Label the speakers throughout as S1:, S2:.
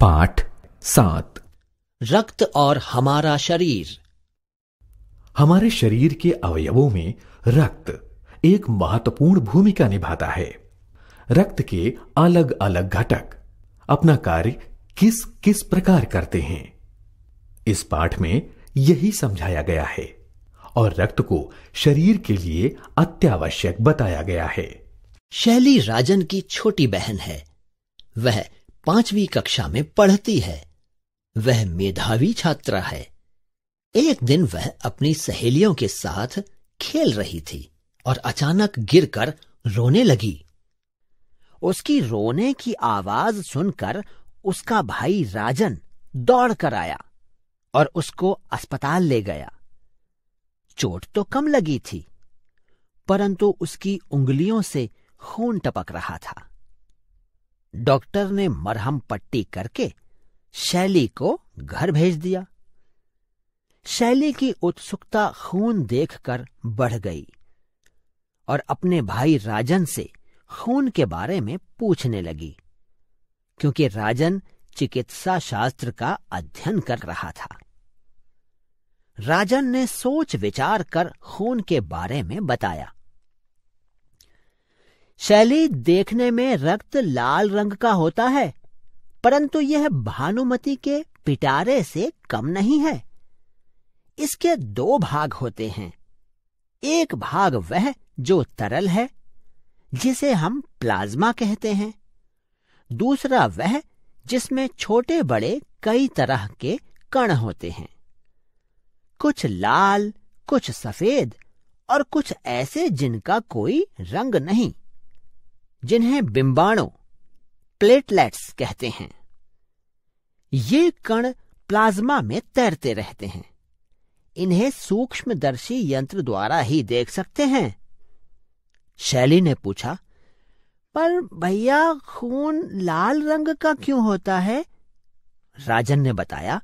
S1: पाठ सात
S2: रक्त और हमारा
S1: शरीर हमारे शरीर के अवयवों में रक्त एक महत्वपूर्ण भूमिका निभाता है रक्त के अलग अलग घटक अपना कार्य किस किस प्रकार करते हैं इस पाठ में यही समझाया गया है और रक्त को शरीर के लिए अत्यावश्यक बताया गया है शैली राजन की छोटी बहन है
S2: वह पांचवी कक्षा में पढ़ती है वह मेधावी छात्रा है एक दिन वह अपनी सहेलियों के साथ खेल रही थी और अचानक गिरकर रोने लगी उसकी रोने की आवाज सुनकर उसका भाई राजन दौड़ कर आया और उसको अस्पताल ले गया चोट तो कम लगी थी परंतु उसकी उंगलियों से खून टपक रहा था डॉक्टर ने मरहम पट्टी करके शैली को घर भेज दिया शैली की उत्सुकता खून देखकर बढ़ गई और अपने भाई राजन से खून के बारे में पूछने लगी क्योंकि राजन चिकित्सा शास्त्र का अध्ययन कर रहा था राजन ने सोच विचार कर खून के बारे में बताया शैली देखने में रक्त लाल रंग का होता है परंतु यह भानुमति के पिटारे से कम नहीं है इसके दो भाग होते हैं एक भाग वह जो तरल है जिसे हम प्लाज्मा कहते हैं दूसरा वह जिसमें छोटे बड़े कई तरह के कण होते हैं कुछ लाल कुछ सफेद और कुछ ऐसे जिनका कोई रंग नहीं जिन्हें बिंबाणु प्लेटलेट्स कहते हैं ये कण प्लाज्मा में तैरते रहते हैं इन्हें सूक्ष्मदर्शी यंत्र द्वारा ही देख सकते हैं शैली ने पूछा पर भैया खून लाल रंग का क्यों होता है राजन ने बताया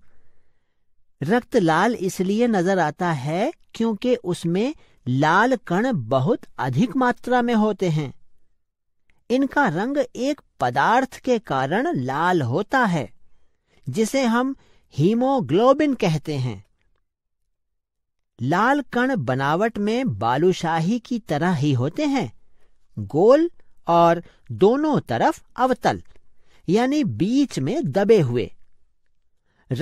S2: रक्त लाल इसलिए नजर आता है क्योंकि उसमें लाल कण बहुत अधिक मात्रा में होते हैं इनका रंग एक पदार्थ के कारण लाल होता है जिसे हम हीमोग्लोबिन कहते हैं लाल कण बनावट में बालूशाही की तरह ही होते हैं गोल और दोनों तरफ अवतल यानी बीच में दबे हुए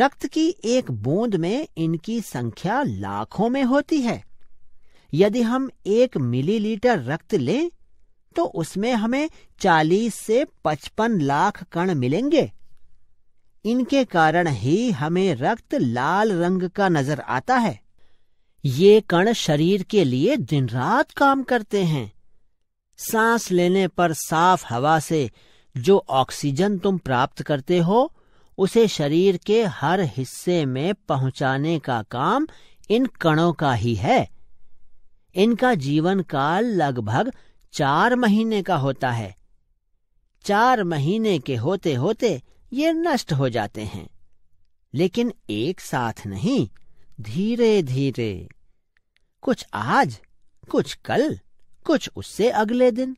S2: रक्त की एक बूंद में इनकी संख्या लाखों में होती है यदि हम एक मिलीलीटर रक्त लें तो उसमें हमें 40 से 55 लाख कण मिलेंगे इनके कारण ही हमें रक्त लाल रंग का नजर आता है ये कण शरीर के लिए दिन रात काम करते हैं सांस लेने पर साफ हवा से जो ऑक्सीजन तुम प्राप्त करते हो उसे शरीर के हर हिस्से में पहुंचाने का काम इन कणों का ही है इनका जीवन काल लगभग चार महीने का होता है चार महीने के होते होते ये नष्ट हो जाते हैं लेकिन एक साथ नहीं धीरे धीरे कुछ आज कुछ कल कुछ उससे अगले दिन